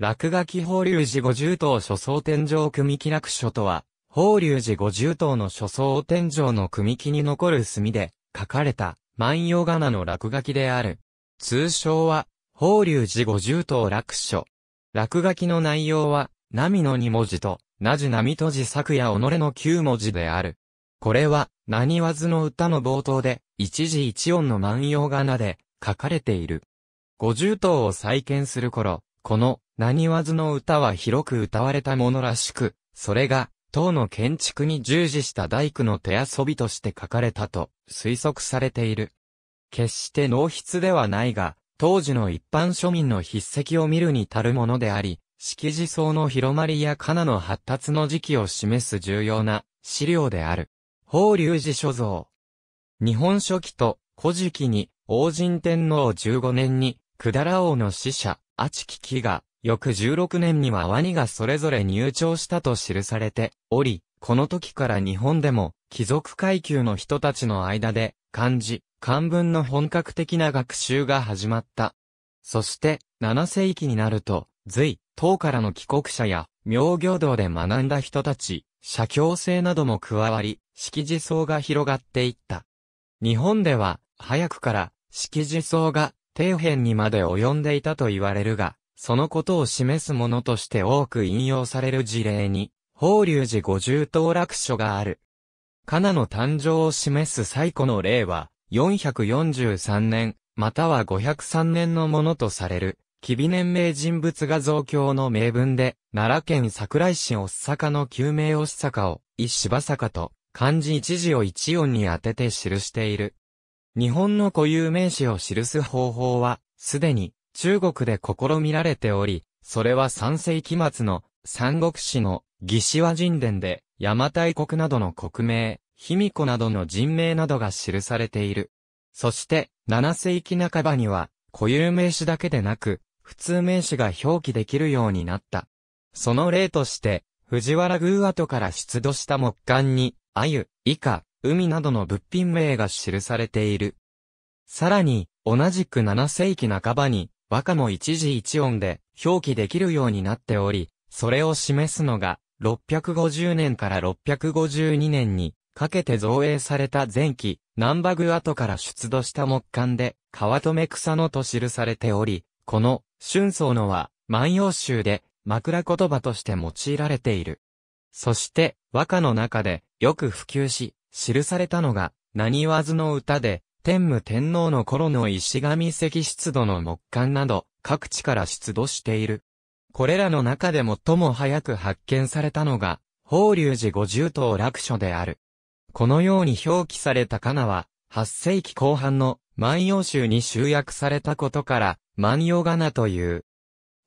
落書き法隆寺五重塔所層天井組木落書とは、法隆寺五重塔の所層天井の組木に残る墨で、書かれた、万葉仮名の落書きである。通称は、法隆寺五重塔落書。落書きの内容は、波の二文字と、なじ波とじ作や己の九文字である。これは、何わずの歌の冒頭で、一字一音の万葉仮名で、書かれている。五重塔を再建する頃、この、何わずの歌は広く歌われたものらしく、それが、唐の建築に従事した大工の手遊びとして書かれたと推測されている。決して濃筆ではないが、当時の一般庶民の筆跡を見るに足るものであり、色地層の広まりやカナの発達の時期を示す重要な資料である。法隆寺所蔵。日本書紀と古事記に、王神天皇15年に、くだら王の使者、アチキキが、翌16年にはワニがそれぞれ入庁したと記されており、この時から日本でも、貴族階級の人たちの間で、漢字、漢文の本格的な学習が始まった。そして、7世紀になると、隋、唐からの帰国者や、明行道で学んだ人たち、社協制なども加わり、識字層が広がっていった。日本では、早くから、識字層が底辺にまで及んでいたと言われるが、そのことを示すものとして多く引用される事例に、法隆寺五重当落書がある。カナの誕生を示す最古の例は、443年、または503年のものとされる、吉備年名人物画像教の名文で、奈良県桜井市おっさかの旧名おっさかを、石ば坂と、漢字一字を一音に当てて記している。日本の固有名詞を記す方法は、すでに中国で試みられており、それは3世紀末の三国志の魏志倭人伝で、邪馬台国などの国名、卑弥呼などの人名などが記されている。そして、7世紀半ばには、固有名詞だけでなく、普通名詞が表記できるようになった。その例として、藤原宮跡から出土した木簡に、あゆ、以下、海などの物品名が記されている。さらに、同じく7世紀半ばに、和歌も一字一音で表記できるようになっており、それを示すのが、650年から652年にかけて造営された前期、南波グ跡から出土した木簡で、川留草野と記されており、この、春草野は、万葉集で、枕言葉として用いられている。そして、和歌の中で、よく普及し、記されたのが、何わずの歌で、天武天皇の頃の石神石出土の木簡など、各地から出土している。これらの中で最も早く発見されたのが、法隆寺五十頭楽書である。このように表記されたかなは、8世紀後半の万葉集に集約されたことから、万葉仮名という。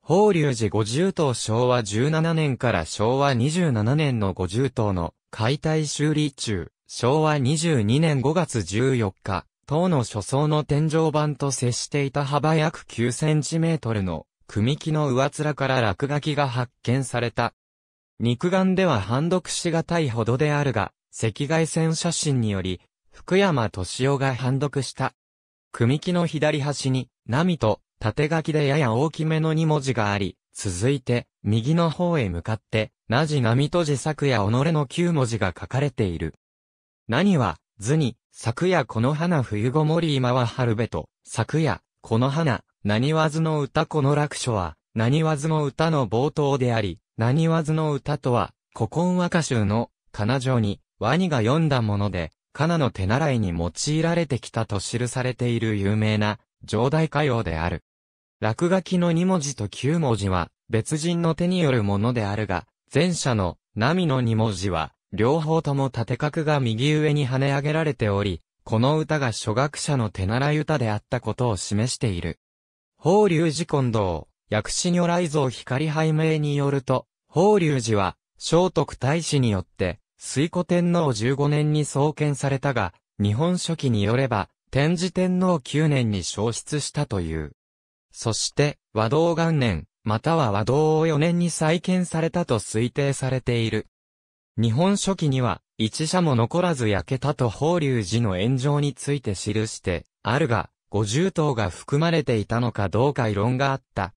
法隆寺五十頭昭和17年から昭和27年の五十頭の解体修理中、昭和22年5月14日、塔の初層の天井板と接していた幅約9センチメートルの組木の上面から落書きが発見された。肉眼では判読しがたいほどであるが、赤外線写真により、福山敏夫が判読した。組木の左端に、波と縦書きでやや大きめの2文字があり、続いて、右の方へ向かって、なじ波と自作や己の9文字が書かれている。何は、図に、昨夜この花冬ごもり今は春べと、昨夜、この花、何わずの歌この楽書は、何わずの歌の冒頭であり、何わずの歌とは、古今和歌集の、かな城に、ワニが読んだもので、かなの手習いに用いられてきたと記されている有名な、上代歌謡である。落書きの2文字と9文字は、別人の手によるものであるが、前者の、波の2文字は、両方とも縦角が右上に跳ね上げられており、この歌が初学者の手習い歌であったことを示している。法隆寺近藤、薬師如来像光拝命によると、法隆寺は、聖徳太子によって、水古天皇15年に創建されたが、日本書紀によれば、天智天皇9年に消失したという。そして、和道元年、または和道を4年に再建されたと推定されている。日本書紀には、一社も残らず焼けたと法隆寺の炎上について記してあるが、五十頭が含まれていたのかどうか異論があった。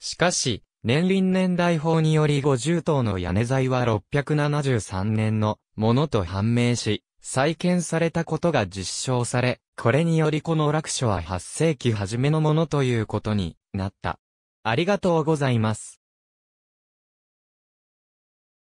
しかし、年輪年代法により五十頭の屋根材は673年のものと判明し、再建されたことが実証され、これによりこの楽書は8世紀初めのものということになった。ありがとうございます。